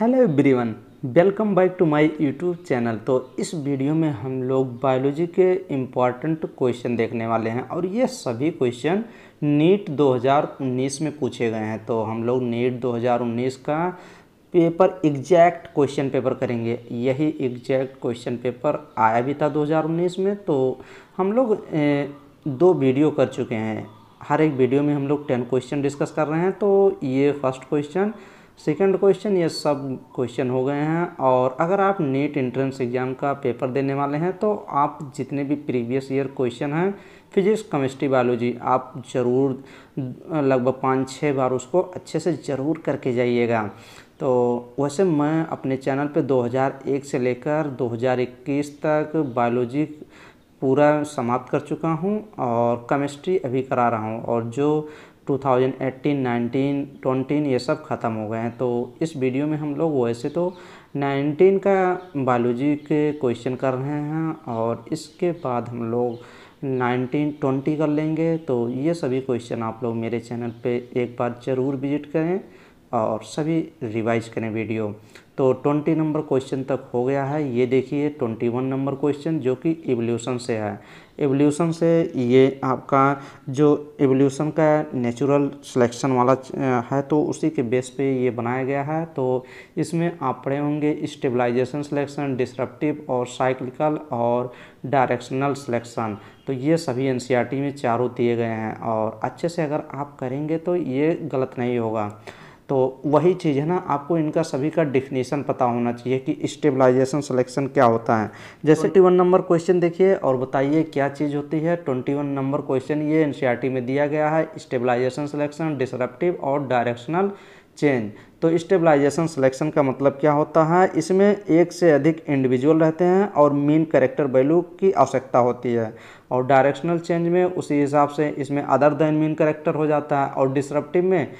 hello everyone welcome back to my YouTube channel तो इस video में हम लोग बायोलॉजी के इम्पॉर्टेंट क्वेश्चन देखने वाले हैं और ये सभी क्वेश्चन नीट 2019 में पूछे गए हैं तो हम लोग नीट 2019 का पेपर एग्जैक्ट क्वेश्चन पेपर करेंगे यही एग्जैक्ट क्वेश्चन पेपर आया भी था 2019 में तो हम लोग दो वीडियो कर चुके हैं हर एक वीडियो में हम लोग टेन क्वेश्चन डिस्कस कर रहे हैं तो ये फर्स्ट क्वेश्चन सेकंड क्वेश्चन ये सब क्वेश्चन हो गए हैं और अगर आप नेट एंट्रेंस एग्ज़ाम का पेपर देने वाले हैं तो आप जितने भी प्रीवियस ईयर क्वेश्चन हैं फिजिक्स केमिस्ट्री बायोलॉजी आप ज़रूर लगभग पाँच छः बार उसको अच्छे से ज़रूर करके जाइएगा तो वैसे मैं अपने चैनल पे 2001 से लेकर 2021 तक बायोलॉजी पूरा समाप्त कर चुका हूँ और केमिस्ट्री अभी करा रहा हूँ और जो 2018, 19, 20 ये सब ख़त्म हो गए हैं तो इस वीडियो में हम लोग वैसे तो 19 का बायोलॉजी के क्वेश्चन कर रहे हैं और इसके बाद हम लोग 19, 20 कर लेंगे तो ये सभी क्वेश्चन आप लोग मेरे चैनल पे एक बार ज़रूर विजिट करें और सभी रिवाइज करें वीडियो तो 20 नंबर क्वेश्चन तक हो गया है ये देखिए 21 नंबर क्वेश्चन जो कि इवोल्यूशन से है एवोल्यूशन से ये आपका जो एवोल्यूशन का नेचुरल सिलेक्शन वाला है तो उसी के बेस पे ये बनाया गया है तो इसमें आप पढ़े होंगे स्टेबलाइजेशन सिलेक्शन डिसरप्टिव और साइक्लिकल और डायरेक्शनल सिलेक्शन तो ये सभी एन e में चारों दिए गए हैं और अच्छे से अगर आप करेंगे तो ये गलत नहीं होगा तो वही चीज़ है ना आपको इनका सभी का डिफिनेशन पता होना चाहिए कि स्टेबलाइजेशन सिलेक्शन क्या होता है जैसे ट्वेंटी वन नंबर क्वेश्चन देखिए और बताइए क्या चीज़ होती है ट्वेंटी वन नंबर क्वेश्चन ये एन में दिया गया है स्टेबलाइजेशन सिलेक्शन डिसरप्टिव और डायरेक्शनल चेंज तो स्टेबलाइजेशन सिलेक्शन का मतलब क्या होता है इसमें एक से अधिक इंडिविजुअल रहते हैं और मीन करेक्टर वैल्यू की आवश्यकता होती है और डायरेक्शनल चेंज में उसी हिसाब से इसमें अदर देन मीन करेक्टर हो जाता है और डिसरप्टिव में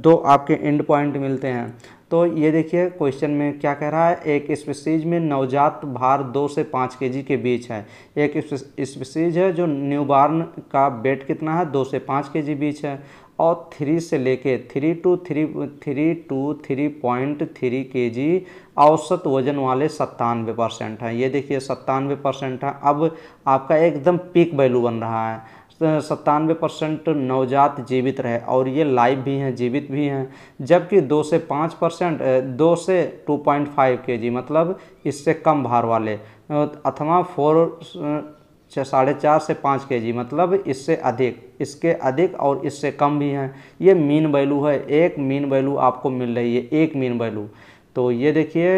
दो आपके एंड पॉइंट मिलते हैं तो ये देखिए क्वेश्चन में क्या कह रहा है एक स्पीसीज में नवजात भार दो से पाँच के के बीच है एक स्पीसीज है जो न्यूबॉर्न का वेट कितना है दो से पाँच के बीच है और थ्री से लेके three two three three two three point three K G औसत वजन वाले सत्तानवे परसेंट हैं ये देखिए सत्तानवे परसेंट है अब आपका एकदम पीक वैल्यू बन रहा है सत्तानवे परसेंट नवजात जीवित रहे और ये लाइव भी हैं जीवित भी हैं जबकि दो से पाँच परसेंट दो से टू पॉइंट फाइव के जी मतलब इससे कम भार वाले अथवा फोर साढ़े चार से पाँच के जी मतलब इससे अधिक इसके अधिक और इससे कम भी हैं ये मीन वैल्यू है एक मीन वैल्यू आपको मिल रही है एक मीन वैल्यू तो ये देखिए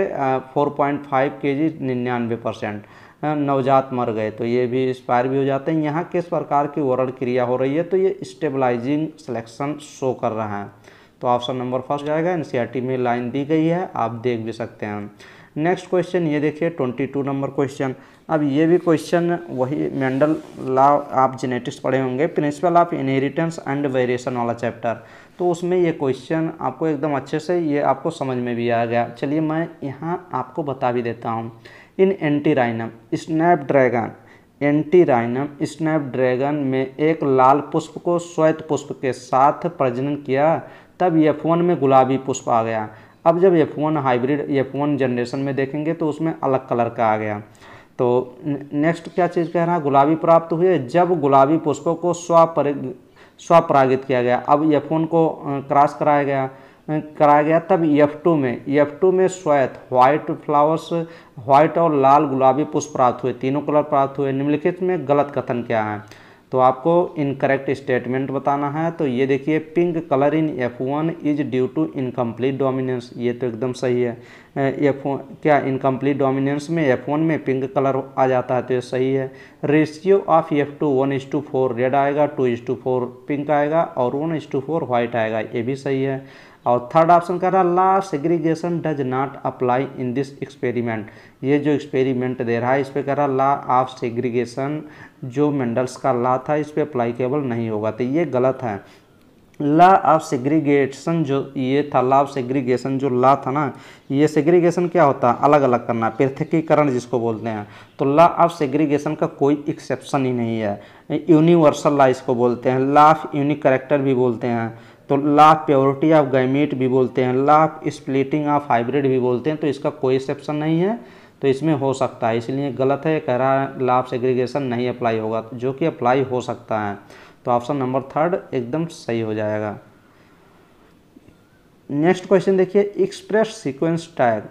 फोर पॉइंट फाइव के जी निन्यानवे परसेंट नवजात मर गए तो ये भी एक्सपायर भी हो जाते हैं यहाँ किस प्रकार की वरण क्रिया हो रही है तो ये स्टेबलाइजिंग सिलेक्शन शो कर रहा है तो ऑप्शन नंबर फर्स्ट जाएगा एन e में लाइन दी गई है आप देख भी सकते हैं नेक्स्ट क्वेश्चन ये देखिए ट्वेंटी टू नंबर क्वेश्चन अब ये भी क्वेश्चन वही मेंडल लॉ आप जेनेटिक्स पढ़े होंगे principle of inheritance and variation वाला चैप्टर तो उसमें ये क्वेश्चन आपको एकदम अच्छे से ये आपको समझ में भी आ गया चलिए मैं यहाँ आपको बता भी देता हूँ इन एंटीराइनम स्नैपड्रैगन एंटीराइनम स्नैपड्रैगन में एक लाल पुष्प को श्वेत पुष्प के साथ प्रजनन किया तब एफ में गुलाबी पुष्प आ गया अब जब एफ हाइब्रिड एफ जनरेशन में देखेंगे तो उसमें अलग कलर का आ गया तो नेक्स्ट क्या चीज़ कह रहा है गुलाबी प्राप्त हुए जब गुलाबी पुष्पों को स्वपर स्वपरागित किया गया अब एफ को क्रॉस कराया गया कराया गया तब एफ टू में एफ टू में श्वेत व्हाइट फ्लावर्स व्हाइट और लाल गुलाबी पुष्प प्राप्त हुए तीनों कलर प्राप्त हुए निम्नलिखित में गलत कथन क्या है तो आपको इनकरेक्ट स्टेटमेंट बताना है तो ये देखिए pink colour in F one is due to incomplete dominance ये तो एकदम सही है एफ क्या इनकम्प्लीट डोमिनेंस में एफ वन में पिंक कलर आ जाता है तो ये सही है ratio of F two one is to four red आएगा two is to four pink आएगा और one is to four white आएगा ये भी सही है और थर्ड ऑप्शन कह रहा है law segregation does not apply in this experiment ये जो एक्सपेरिमेंट दे रहा है इस पर कह रहा ला ऑफ सेग्रीगेशन जो मेंडल्स का ला था इस पर अप्लाईकेबल नहीं होगा तो ये गलत है ला ऑफ सेग्रीगेशन जो ये था ला ऑफ सेग्रीगेशन जो ला था ना ये सेग्रीगेशन क्या होता है अलग अलग करना पृथकीकरण जिसको बोलते हैं तो ला ऑफ सेग्रीगेशन का कोई एक्सेप्शन ही नहीं है यूनिवर्सल ला इसको बोलते हैं ला ऑफ यूनिक करेक्टर भी बोलते हैं तो लाफ प्योरिटी ऑफ गैमेट भी बोलते हैं लाफ स्प्लिटिंग ऑफ हाइब्रिड भी बोलते हैं तो इसका कोई एक्सेप्शन नहीं है तो इसमें हो सकता है इसलिए गलत है कह रहा है लाफ सेग्रीगेशन नहीं अप्लाई होगा जो कि अप्लाई हो सकता है तो ऑप्शन नंबर थर्ड एकदम सही हो जाएगा नेक्स्ट क्वेश्चन देखिए express sequence tag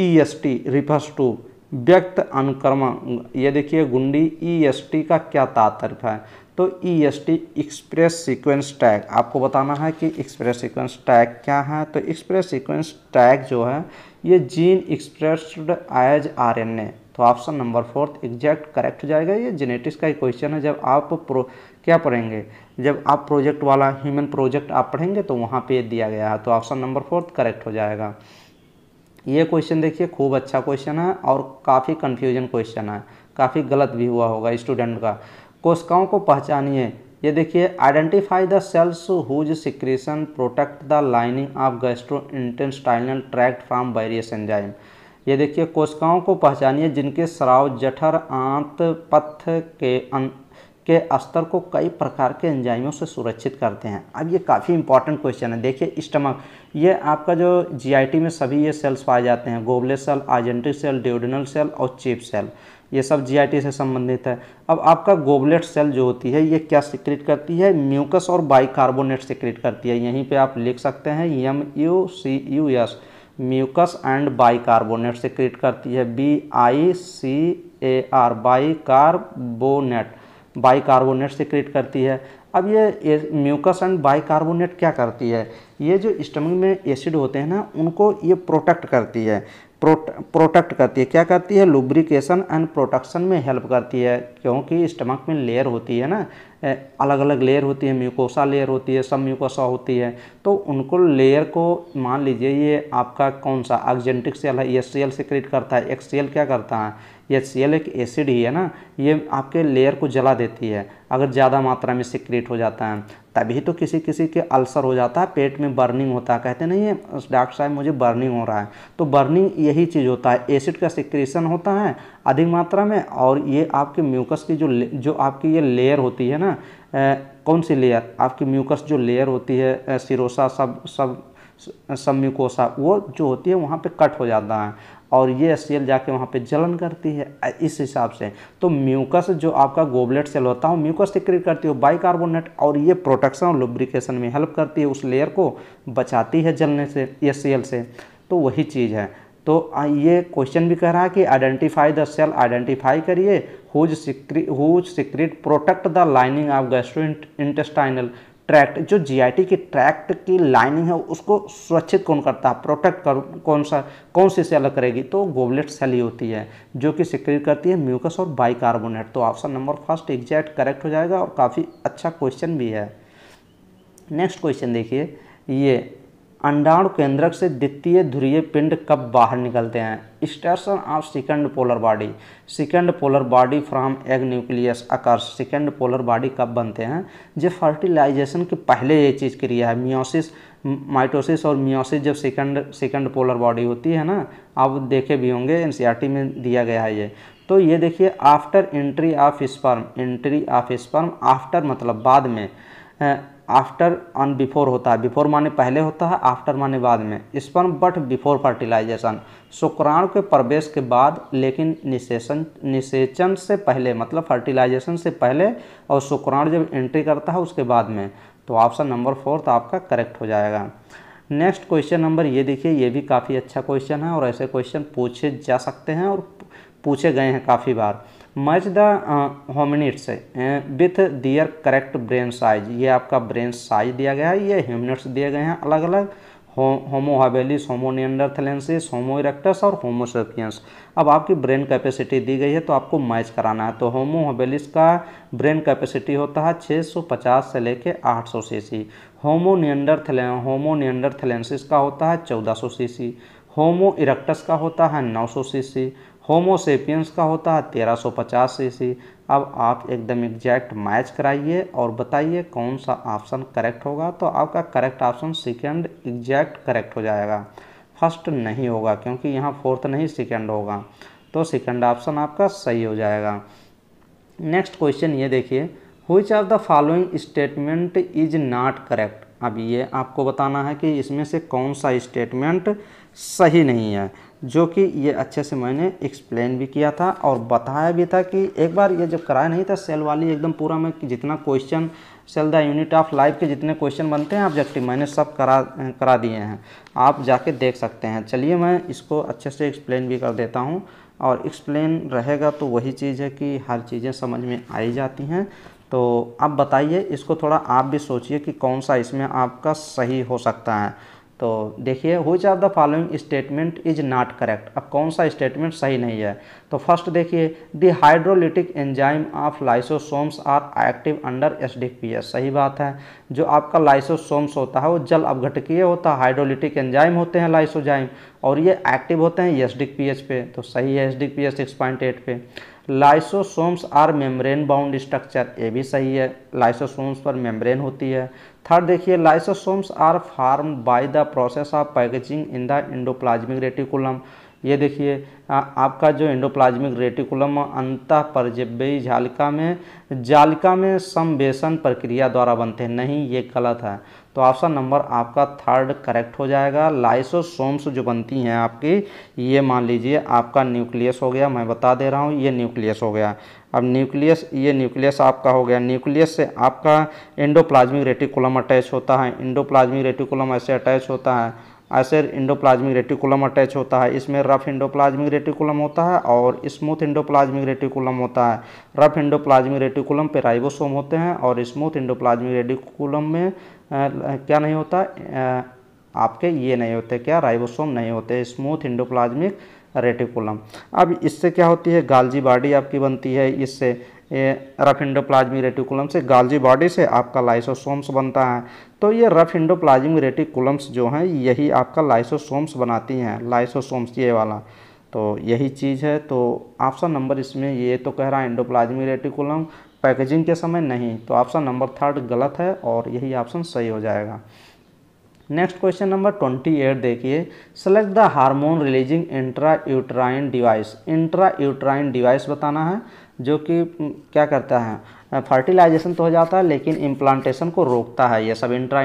E S T refers to व्यक्त अनुक्रमण ये देखिए गुंडी ई एस टी का क्या तात्पर्य है तो E S T express sequence tag आपको बताना है कि एक्सप्रेस सिक्वेंस टैग क्या है तो एक्सप्रेस सिक्वेंस टैग जो है ये gene expressed as R N A तो option number fourth exact correct हो जाएगा ये जेनेटिक्स का ही क्वेश्चन है जब आप प्रो क्या पढ़ेंगे जब आप प्रोजेक्ट वाला ह्यूमन प्रोजेक्ट आप पढ़ेंगे तो वहाँ पे दिया गया है तो ऑप्शन नंबर फोर्थ करेक्ट हो जाएगा ये क्वेश्चन देखिए खूब अच्छा क्वेश्चन है और काफ़ी कन्फ्यूजन क्वेश्चन है काफ़ी गलत भी हुआ होगा स्टूडेंट का कोशिकाओं को पहचानिए ये देखिए identify the cells whose secretion protect the lining of gastrointestinal tract from various enzyme ये देखिए कोशिकाओं को पहचानिए जिनके श्राव जठर आंत पथ के अन, अं, के स्तर को कई प्रकार के एंजाइमों से सुरक्षित करते हैं अब ये काफ़ी इंपॉर्टेंट क्वेश्चन है देखिए स्टमक ये आपका जो जीआईटी में सभी ये सेल्स पाए जाते हैं goblet cell oxyntic cell duodenal cell और चिप सेल ये सब जीआईटी से संबंधित है अब आपका गोबलेट सेल जो होती है ये क्या सिक्रेट करती है म्यूकस और बाइकार्बोनेट सिक्रेट करती है यहीं पे आप लिख सकते हैं M U C U S mucus and bicarbonate secrete करती है B I C A R bicarbonate bicarbonate secrete करती है अब ये म्यूकस एंड बाइकार्बोनेट क्या करती है ये जो स्टमक में एसिड होते हैं ना उनको ये प्रोटेक्ट करती है प्रोटेक्ट करती है क्या करती है लुब्रिकेशन एंड प्रोटेक्शन में हेल्प करती है क्योंकि स्टमक में लेयर होती है ना अलग अलग लेयर होती है म्यूकोसा लेयर होती है सब म्यूकोसा होती है तो उनको लेयर को मान लीजिए ये आपका कौन सा ऑक्जेंटिक सेल है एस सी सिक्रेट करता है एक्स क्या करता है एच सी एक एसिड ही है ना ये आपके लेयर को जला देती है अगर ज़्यादा मात्रा में सिक्रेट हो जाता है तभी तो किसी किसी के अल्सर हो जाता है पेट में बर्निंग होता है कहते नहीं ये डॉक्टर साहब मुझे बर्निंग हो रहा है तो बर्निंग यही चीज़ होता है एसिड का सिक्रेशन होता है अधिक मात्रा में और ये आपके म्यूकस की जो जो आपकी ये लेयर होती है ना कौन सी लेयर आपकी म्यूकस जो लेयर होती है सिरोसा सब सब सब म्यूकोसा वो जो होती है वहाँ पे कट हो जाता है और ये एल जाके वहाँ पे जलन करती है इस हिसाब से तो म्यूकस जो आपका गोबलेट सेल होता है म्यूकस क्रिएट करती है बाइकार्बोनेट और ये प्रोटेक्शन और लुब्रिकेशन में हेल्प करती है उस लेयर को बचाती है जलने से ये एल से तो वही चीज़ है तो ये क्वेश्चन भी कह रहा है कि आइडेंटिफाई द सेल आइडेंटिफाई करिए whose secrete whose secrete protect the lining of gastrointestinal tract जो जीआईटी की ट्रैक्ट की लाइनिंग है उसको सुरक्षित कौन करता है प्रोटेक्ट कर कौन सा कौन सी सेल करेगी तो गोबलेट सेल ही होती है जो कि सिक्रिट करती है म्यूकस और बाइकार्बोनेट तो option number first exact correct हो जाएगा और काफ़ी अच्छा क्वेश्चन भी है नेक्स्ट क्वेश्चन देखिए ये अंडाणु केंद्रक से द्वितीय ध्रुवीय पिंड कब बाहर निकलते हैं station of second polar body second polar body from egg nucleus occurs second polar body कब बनते हैं जब फर्टिलाइजेशन के पहले ये चीज़ क्रिया है मियोसिस माइटोसिस और मियोसिस जब सेकंड सेकंड पोलर बॉडी होती है ना आप देखे भी होंगे एन में दिया गया है ये तो ये देखिए after entry of sperm entry of sperm after मतलब बाद में आफ्टर ऑन बिफोर होता है बिफोर माने पहले होता है आफ्टर माने बाद में स्पर्म बट बिफोर फर्टिलाइजेशन शुक्राणु के प्रवेश के बाद लेकिन निषेचन निषेचन से पहले मतलब फर्टिलाइजेशन से पहले और शुक्राणु जब एंट्री करता है उसके बाद में तो ऑप्शन नंबर फोर्थ आपका करेक्ट हो जाएगा नेक्स्ट क्वेश्चन नंबर ये देखिए ये भी काफ़ी अच्छा क्वेश्चन है और ऐसे क्वेश्चन पूछे जा सकते हैं और पूछे गए हैं काफ़ी बार match the hominids with their correct brain size ये आपका ब्रेन साइज दिया गया है ये ह्यूमनिट्स दिए गए हैं अलग अलग होमो हवेलिस होमो नियंडरथलेंसिस होमो इरेक्टस और होमोसेपियंस अब आपकी ब्रेन कैपेसिटी दी गई है तो आपको मैच कराना है तो होमो का ब्रेन कैपेसिटी होता है 650 से लेके 800 सौ होमो नियंडरथले होमो नियंडरथलेंसिस का होता है 1400 सीसी होमो इरेक्टस का होता है 900 सीसी होमोसेपियंस का होता है 1350 से अब आप एकदम एग्जैक्ट मैच कराइए और बताइए कौन सा ऑप्शन करेक्ट होगा तो आपका correct option second exact correct हो जाएगा फर्स्ट नहीं होगा क्योंकि यहाँ फोर्थ नहीं सेकेंड होगा तो सेकेंड ऑप्शन आपका सही हो जाएगा नेक्स्ट क्वेश्चन ये देखिए which of the following statement is not correct अब ये आपको बताना है कि इसमें से कौन सा स्टेटमेंट सही नहीं है जो कि ये अच्छे से मैंने एक्सप्लेन भी किया था और बताया भी था कि एक बार ये जब कराया नहीं था सेल वाली एकदम पूरा मैं जितना question cell the unit of life के जितने क्वेश्चन बनते हैं ऑब्जेक्टिव मैंने सब करा करा दिए हैं आप जाके देख सकते हैं चलिए मैं इसको अच्छे से एक्सप्लेन भी कर देता हूँ और एक्सप्लेन रहेगा तो वही चीज़ है कि हर चीज़ें समझ में आई जाती हैं तो आप बताइए इसको थोड़ा आप भी सोचिए कि कौन सा इसमें आपका सही हो सकता है तो देखिए which of the following statement is not correct अब कौन सा स्टेटमेंट सही नहीं है तो फर्स्ट देखिए the hydrolytic enzyme of lysosomes are active under एस सही बात है जो आपका लाइसोसोम्स होता है वो जल अवघटकीय होता है हाइड्रोलिटिक एंजाइम होते हैं लाइसोजाइम और ये एक्टिव होते हैं एस पे तो सही है acidic six point eight पे lysosomes are membrane bound structure ये भी सही है लाइसोसोम्स पर मेम्ब्रेन होती है थर्ड देखिए lysosomes are form by the process of packaging in the endoplasmic reticulum ये देखिए आपका जो एंडोप्लाज्मिक रेटिकुलम अंत परजिब्बी झालिका में जालिका में समवेशन प्रक्रिया द्वारा बनते हैं नहीं ये गलत है तो ऑप्शन नंबर आपका थर्ड करेक्ट हो जाएगा लाइसोसोम्स जो बनती हैं आपकी ये मान लीजिए आपका न्यूक्लियस हो गया मैं बता दे रहा हूँ ये न्यूक्लियस हो गया अब न्यूक्लियस ये न्यूक्लियस आपका हो गया न्यूक्लियस से आपका एंडोप्लाज्मिक रेटिकुलम अटैच होता है एंडोप्लाज्मिक रेटिकुलम ऐसे अटैच होता है आसर इंडोप्लाज्मिक रेटिकुलम अटैच होता है इसमें रफ इंडोप्लाज्मिक रेटिकुलम होता है और स्मूथ इंडोप्लाज्मिक रेटिकुलम होता है रफ इंडोप्लाज्मिक रेटिकुलम पे राइबोसोम होते हैं और स्मूथ इंडोप्लाज्मिक रेटिकुलम में आ, क्या नहीं होता आ, आपके ये नहीं होते क्या राइबोसोम नहीं होते स्मूथ इंडोप्लाज्मिक रेटिकुलम अब इससे क्या होती है गालजी बाडी आपकी बनती है इससे रफ इंडोप्लाज्मिक रेटिकुलम से गालजी बॉडी से आपका लाइसोसोम्स बनता है तो ये रफ इंडोप्लाज्मिक रेटिकुलम्स जो हैं यही आपका लाइसोसोम्स बनाती हैं लाइसोसोम्स ये वाला तो यही चीज़ है तो ऑप्शन नंबर इसमें ये तो कह रहा है इंडोप्लाज्मिक रेटिकुलम पैकेजिंग के समय नहीं तो ऑप्शन नंबर थर्ड गलत है और यही ऑप्शन सही हो जाएगा next question number twenty eight देखिए select the hormone releasing intra uterine device intra uterine device बताना है जो कि क्या करता है फर्टिलाइजेशन तो हो जाता है लेकिन इम्प्लांटेशन को रोकता है ये सब इंट्रा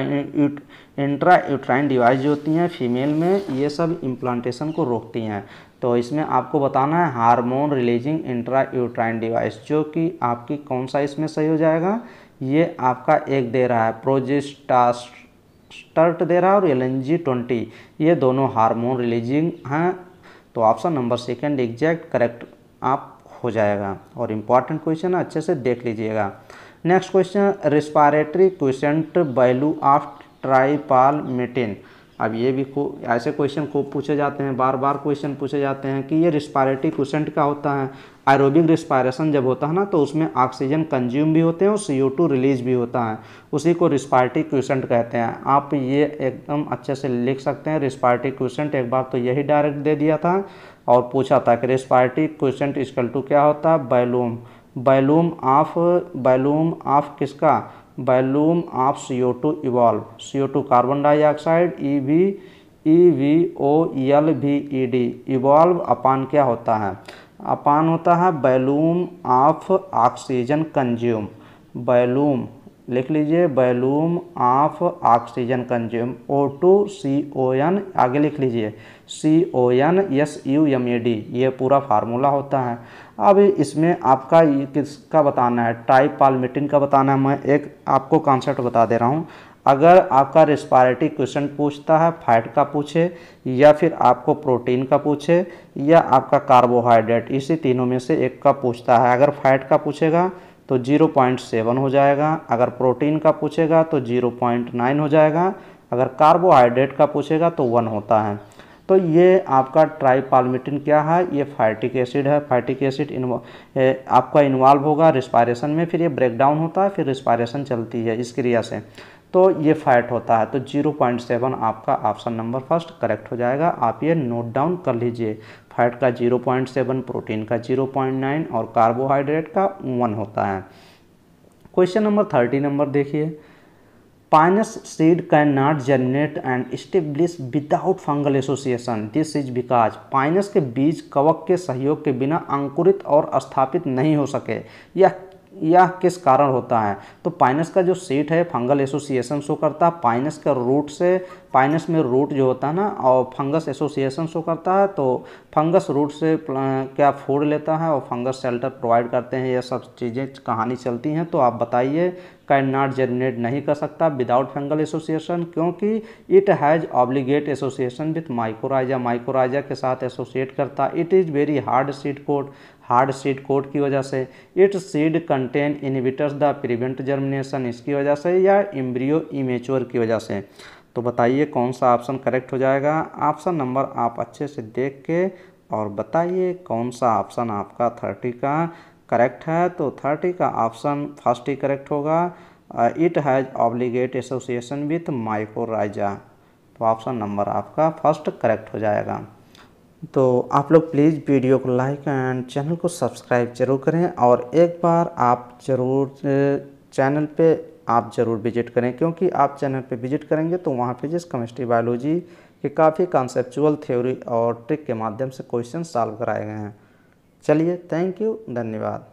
इंट्रा यूट्राइन डिवाइस जो होती हैं फीमेल में ये सब इम्प्लांटेशन को रोकती हैं तो इसमें आपको बताना है hormone releasing intra uterine device जो कि आपकी कौन सा इसमें सही हो जाएगा ये आपका एक दे रहा है प्रोजेस्टास्टर्ट दे रहा है और एल ट्वेंटी ये दोनों हार्मोन रिलीजिंग हैं तो option number second exact correct आप हो जाएगा और इम्पॉर्टेंट क्वेश्चन अच्छे से देख लीजिएगा next question respiratory quotient value of tripalmitin अब ये भी खूब ऐसे क्वेश्चन को पूछे जाते हैं बार बार क्वेश्चन पूछे जाते हैं कि ये रिस्पायरेटरी क्वेश्चन का होता है एरोबिक रिस्पायरेशन जब होता है ना तो उसमें ऑक्सीजन कंज्यूम भी होते हैं और सी रिलीज भी होता है उसी को रिस्पायरेटरी क्वेश्चन कहते हैं आप ये एकदम अच्छे से लिख सकते हैं रिस्पायरेटरी क्वेश्चन एक बार तो यही डायरेक्ट दे दिया था और पूछा था कि रेस्पायरेटरी क्वेश्चन इसकल टू क्या होता है volume volume of volume of किसका volume of C O two evolve C O two carbon dioxide E V E V O L V E D evolve upon क्या होता है upon होता है volume of oxygen consume volume लिख लीजिए volume of oxygen consume O two C O N आगे लिख लीजिए C O N S U M E D ये पूरा फार्मूला होता है अब इसमें आपका किसका बताना है टाइप पालमिटिन का बताना है मैं एक आपको कॉन्सेप्ट बता दे रहा हूँ अगर आपका रिस्पायरेटिव क्वेश्चन पूछता है फैट का पूछे या फिर आपको प्रोटीन का पूछे या आपका कार्बोहाइड्रेट इसी तीनों में से एक का पूछता है अगर फैट का पूछेगा तो 0.7 हो जाएगा अगर प्रोटीन का पूछेगा तो 0.9 हो जाएगा अगर कार्बोहाइड्रेट का पूछेगा तो वन होता है तो ये आपका ट्राइपालमिटिन क्या है ये फाइटिक एसिड है फाइटिक एसिड आपका इन्वॉल्व होगा रिस्पायरेशन में फिर ये ब्रेकडाउन होता है फिर रिस्पायरेशन चलती है इस क्रिया से तो ये फैट होता है तो 0.7 आपका ऑप्शन नंबर फर्स्ट करेक्ट हो जाएगा आप ये नोट डाउन कर लीजिए फैट का 0.7 प्रोटीन का 0.9 और कार्बोहाइड्रेट का वन होता है क्वेश्चन नंबर थर्टी नंबर देखिए pinus seed cannot generate and establish without fungal association this is because pinus के बीज कवक के सहयोग के बिना अंकुरित और स्थापित नहीं हो सके यह यह किस कारण होता है तो पाइनस का जो सीट है फंगल एसोसिएशन शो करता है पाइनस का रूट से पाइनस में रूट जो होता है ना और फंगस एसोसिएशन शो करता है तो फंगस रूट से क्या फूड लेता है और फंगस शेल्टर प्रोवाइड करते हैं यह सब चीज़ें कहानी चलती हैं तो आप बताइए कैन नॉट जनरेट नहीं कर सकता विदाउट फंगल एसोसिएशन क्योंकि it has obligate association with mycorrhiza mycorrhiza के साथ एसोसिएट करता it is very hard seed coat hard seed coat की वजह से it seed contain inhibitors the prevent germination इसकी वजह से या इम्ब्रियो इमेच्योर की वजह से तो बताइए कौन सा ऑप्शन करेक्ट हो जाएगा ऑप्शन नंबर आप अच्छे से देख के और बताइए कौन सा ऑप्शन आपका थर्टी का करेक्ट है तो थर्टी का ऑप्शन फर्स्ट ही करेक्ट होगा it has obligate association with mycorrhiza तो ऑप्शन नंबर आपका फर्स्ट करेक्ट हो जाएगा तो आप लोग प्लीज़ वीडियो को लाइक एंड चैनल को सब्सक्राइब जरूर करें और एक बार आप ज़रूर चैनल पे आप ज़रूर विजिट करें क्योंकि आप चैनल पे विजिट करेंगे तो वहाँ पे जिस केमिस्ट्री बायोलॉजी के काफ़ी कॉन्सेप्चुअल थ्योरी और ट्रिक के माध्यम से क्वेश्चन सॉल्व कराए गए हैं चलिए थैंक यू धन्यवाद